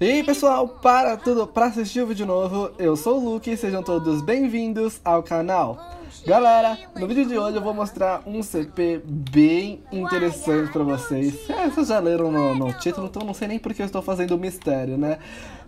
E aí pessoal, para tudo para assistir o vídeo novo, eu sou o Luke e sejam todos bem-vindos ao canal. Galera, no vídeo de hoje eu vou mostrar um CP bem interessante pra vocês. É, vocês já leram no, no título, então não sei nem porque eu estou fazendo mistério, né?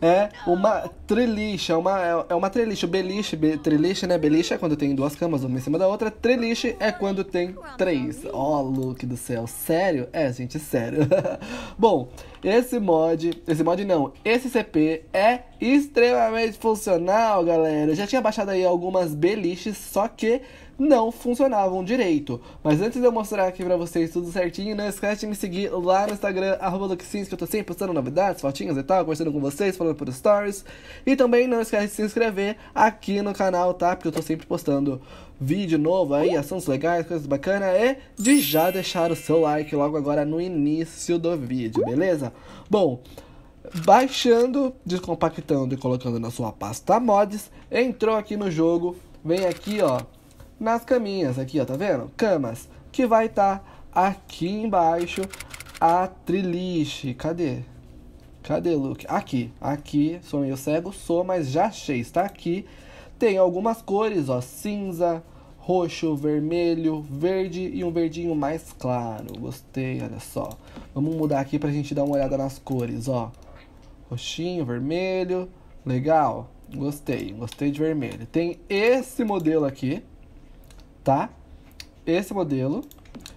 É uma trelixa, uma, é, é uma trelixa, beliche, be, né? Beliche é quando tem duas camas, uma em cima da outra, treliche é quando tem três. Ó, oh, look do céu, sério? É, gente, sério. Bom, esse mod, esse mod não, esse CP é extremamente funcional, galera. Eu já tinha baixado aí algumas beliches, só que não funcionavam direito. Mas antes de eu mostrar aqui pra vocês tudo certinho, não esquece de me seguir lá no Instagram, arroba que eu tô sempre postando novidades, fotinhas e tal, conversando com vocês, falando por stories. E também não esquece de se inscrever aqui no canal, tá? Porque eu tô sempre postando vídeo novo aí, assuntos legais, coisas bacanas. E de já deixar o seu like logo agora no início do vídeo, beleza? Bom baixando, descompactando e colocando na sua pasta mods, entrou aqui no jogo, vem aqui ó, nas caminhas, aqui, ó, tá vendo? Camas, que vai estar tá aqui embaixo a triliche. Cadê? Cadê, Luke? Aqui, aqui, sou meio cego, sou, mas já achei, está aqui. Tem algumas cores, ó, cinza, roxo, vermelho, verde e um verdinho mais claro. Gostei, olha só. Vamos mudar aqui pra gente dar uma olhada nas cores, ó. Roxinho, vermelho, legal. Gostei, gostei de vermelho. Tem esse modelo aqui, tá? Esse modelo.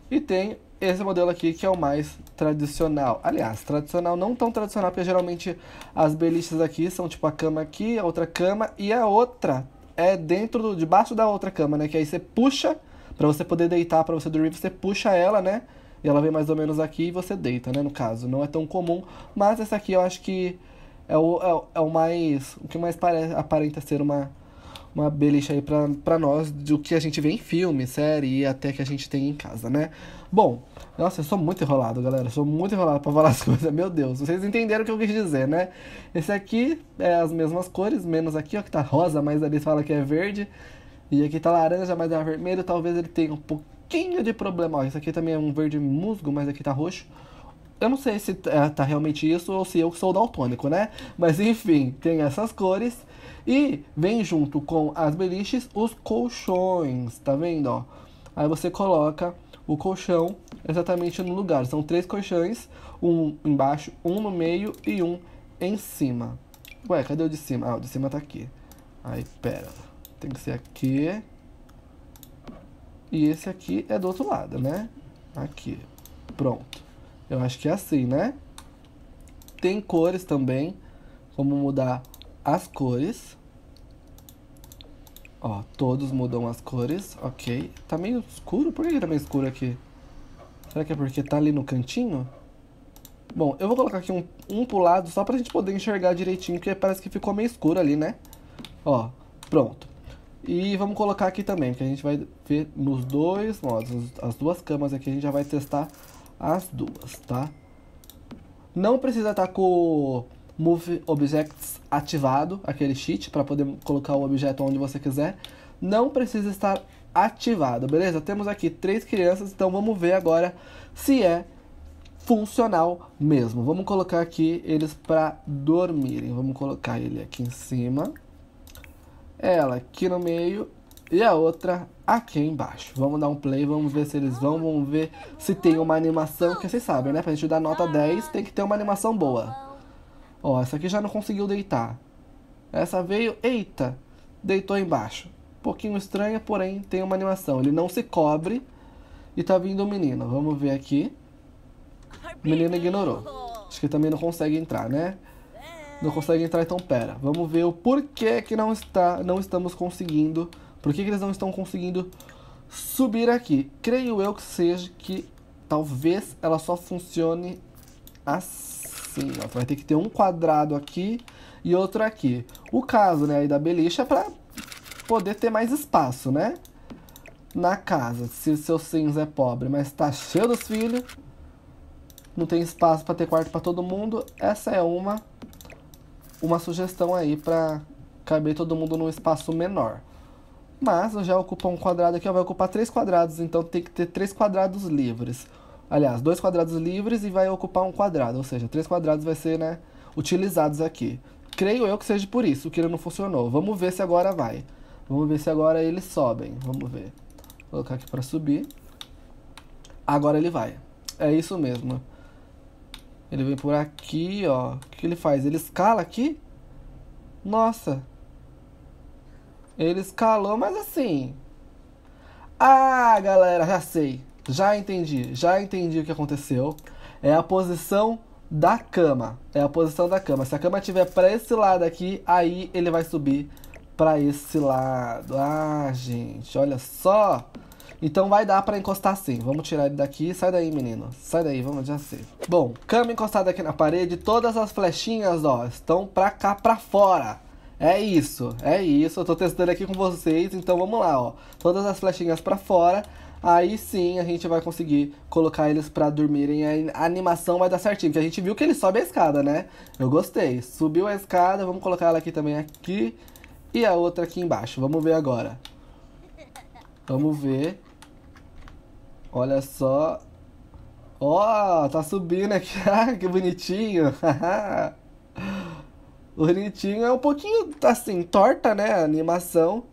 E tem esse modelo aqui que é o mais tradicional. Aliás, tradicional não tão tradicional, porque geralmente as beliches aqui são tipo a cama aqui, a outra cama e a outra é dentro do, debaixo da outra cama, né? Que aí você puxa para você poder deitar, para você dormir, você puxa ela, né? E ela vem mais ou menos aqui e você deita, né? No caso, não é tão comum, mas essa aqui eu acho que é o, é, o, é o mais o que mais pare, aparenta ser uma uma beliche aí pra, pra nós do que a gente vê em filme, série e até que a gente tem em casa, né? Bom, nossa, eu sou muito enrolado, galera. Eu sou muito enrolado pra falar as coisas. Meu Deus, vocês entenderam o que eu quis dizer, né? Esse aqui é as mesmas cores, menos aqui, ó, que tá rosa, mas ali fala que é verde. E aqui tá laranja, mas é vermelho. Talvez ele tenha um pouquinho de problema. Ó, isso aqui também é um verde musgo, mas aqui tá roxo. Eu não sei se é, tá realmente isso ou se eu sou daltônico, né? Mas enfim, tem essas cores. E vem junto com as beliches os colchões, tá vendo? Ó? Aí você coloca o colchão exatamente no lugar. São três colchões, um embaixo, um no meio e um em cima. Ué, cadê o de cima? Ah, o de cima tá aqui. Aí, pera. Tem que ser aqui. E esse aqui é do outro lado, né? Aqui. Pronto. Eu acho que é assim, né? Tem cores também, como mudar as cores. Ó, todos mudam as cores, ok. Tá meio escuro? Por que tá meio escuro aqui? Será que é porque tá ali no cantinho? Bom, eu vou colocar aqui um, um pro lado só pra gente poder enxergar direitinho, porque parece que ficou meio escuro ali, né? Ó, pronto. E vamos colocar aqui também, que a gente vai ver nos dois modos, as duas camas aqui, a gente já vai testar as duas, tá? Não precisa estar tá com Move Objects ativado, aquele cheat, para poder colocar o objeto onde você quiser, não precisa estar ativado, beleza? Temos aqui três crianças, então vamos ver agora se é funcional mesmo. Vamos colocar aqui eles para dormirem. Vamos colocar ele aqui em cima, ela aqui no meio e a outra aqui embaixo. Vamos dar um play, vamos ver se eles vão, vamos ver se tem uma animação, que vocês sabem, né? Pra gente dar nota 10, tem que ter uma animação boa. Ó, essa aqui já não conseguiu deitar. Essa veio, eita, deitou embaixo. Um pouquinho estranha, porém tem uma animação. Ele não se cobre e tá vindo o um menino. Vamos ver aqui. O menino ignorou. Acho que também não consegue entrar, né? Não consegue entrar, então pera. Vamos ver o porquê que não, está, não estamos conseguindo. Por que, que eles não estão conseguindo subir aqui? Creio eu que seja que talvez ela só funcione assim assim. Ó. Vai ter que ter um quadrado aqui e outro aqui. O caso né, aí da beliche é para poder ter mais espaço, né? Na casa, se o seu cinza é pobre, mas tá cheio dos filhos, não tem espaço para ter quarto para todo mundo, essa é uma uma sugestão aí para caber todo mundo num espaço menor. Mas eu já ocupo um quadrado aqui, eu vou ocupar três quadrados, então tem que ter três quadrados livres. Aliás, dois quadrados livres e vai ocupar um quadrado, ou seja, três quadrados vai ser, né, utilizados aqui. Creio eu que seja por isso que ele não funcionou. Vamos ver se agora vai. Vamos ver se agora eles sobem. Vamos ver. Vou colocar aqui para subir. Agora ele vai. É isso mesmo. Ele vem por aqui, ó. O que ele faz? Ele escala aqui? Nossa. Ele escalou, mas assim... Ah, galera, já sei. Já entendi, já entendi o que aconteceu. É a posição da cama. É a posição da cama. Se a cama estiver para esse lado aqui, aí ele vai subir para esse lado. Ah, gente, olha só. Então vai dar para encostar sim. Vamos tirar ele daqui. Sai daí, menino. Sai daí, vamos já ser. Bom, cama encostada aqui na parede. Todas as flechinhas, ó, estão para cá, para fora. É isso, é isso. Eu tô testando aqui com vocês, então vamos lá, ó. Todas as flechinhas para fora aí sim a gente vai conseguir colocar eles para dormirem. A animação vai dar certinho, porque a gente viu que ele sobe a escada, né? Eu gostei. Subiu a escada, vamos colocar ela aqui também aqui e a outra aqui embaixo. Vamos ver agora. Vamos ver. Olha só. Ó, oh, tá subindo aqui. Ah, que bonitinho. bonitinho. É um pouquinho, assim, torta, né? A animação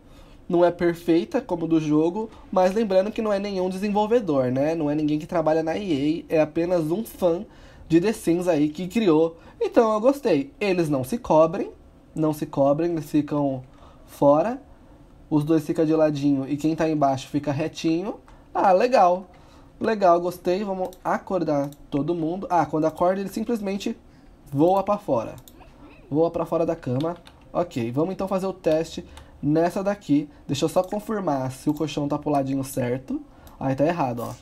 não é perfeita como do jogo, mas lembrando que não é nenhum desenvolvedor, né? Não é ninguém que trabalha na EA, é apenas um fã de The Sims aí que criou. Então eu gostei. Eles não se cobrem, não se cobrem, eles ficam fora. Os dois ficam de ladinho e quem tá embaixo fica retinho. Ah, legal. Legal, gostei. Vamos acordar todo mundo. Ah, quando acorda ele simplesmente voa para fora. Voa para fora da cama. Ok, vamos então fazer o teste Nessa daqui, deixa eu só confirmar se o colchão tá pro ladinho certo. Aí tá errado, ó.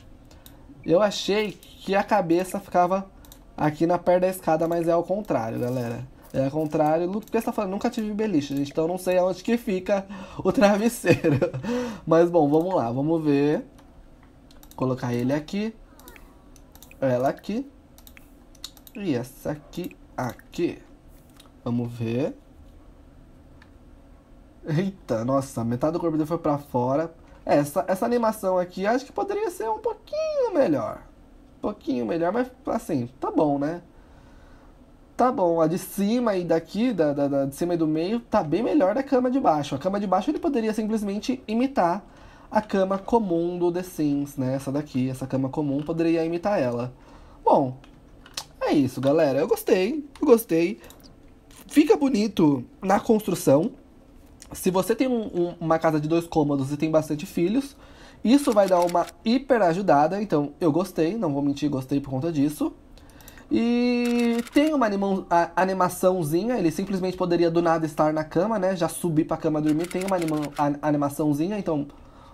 Eu achei que a cabeça ficava aqui na perna da escada, mas é ao contrário, galera. É ao contrário, porque você tá falando, nunca tive beliche, gente, então não sei aonde que fica o travesseiro. mas bom, vamos lá, vamos ver. Colocar ele aqui. Ela aqui. E essa aqui, aqui. Vamos ver. Eita, nossa, metade do corpo dele foi para fora. Essa, essa animação aqui acho que poderia ser um pouquinho melhor. Um pouquinho melhor, mas assim, tá bom, né? Tá bom, a de cima e daqui, da, da, da de cima e do meio, tá bem melhor da cama de baixo. A cama de baixo ele poderia simplesmente imitar a cama comum do The Sims, né? Essa daqui, essa cama comum, poderia imitar ela. Bom, é isso, galera. Eu gostei, eu gostei. Fica bonito na construção, se você tem um, um, uma casa de dois cômodos e tem bastante filhos, isso vai dar uma hiper ajudada. Então, eu gostei, não vou mentir, gostei por conta disso. E tem uma animaçãozinha, ele simplesmente poderia do nada estar na cama, né? Já subir pra cama dormir, tem uma animaçãozinha, então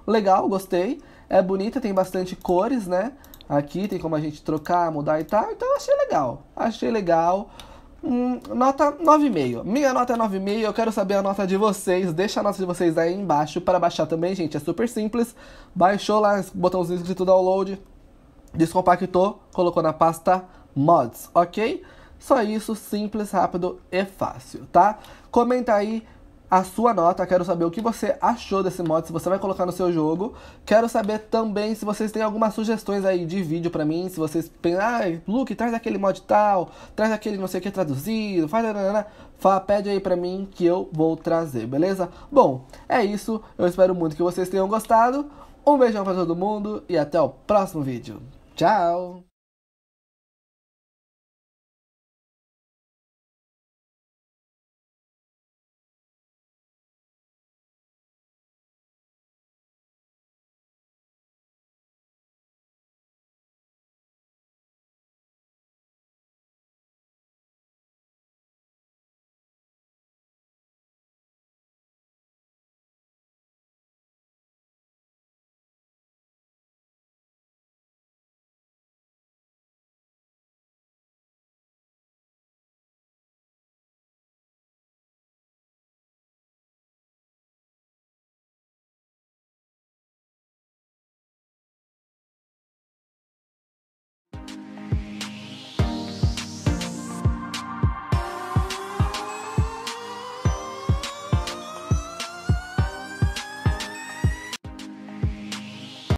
legal, gostei. É bonita, tem bastante cores, né? Aqui tem como a gente trocar, mudar e tal, então achei legal. Achei legal. Hum, nota 9,5. Minha nota é 9,5, eu quero saber a nota de vocês. Deixa a nota de vocês aí embaixo para baixar também, gente. É super simples. Baixou lá, botãozinho escrito download, descompactou, colocou na pasta mods, ok? Só isso, simples, rápido e fácil, tá? Comenta aí a sua nota, quero saber o que você achou desse mod, se você vai colocar no seu jogo. Quero saber também se vocês têm algumas sugestões aí de vídeo pra mim, se vocês pensam, ah, Luke, traz aquele mod tal, traz aquele não sei o que traduzido, faz... Né, né, né, Fala, pede aí pra mim que eu vou trazer, beleza? Bom, é isso, eu espero muito que vocês tenham gostado. Um beijão pra todo mundo e até o próximo vídeo. Tchau!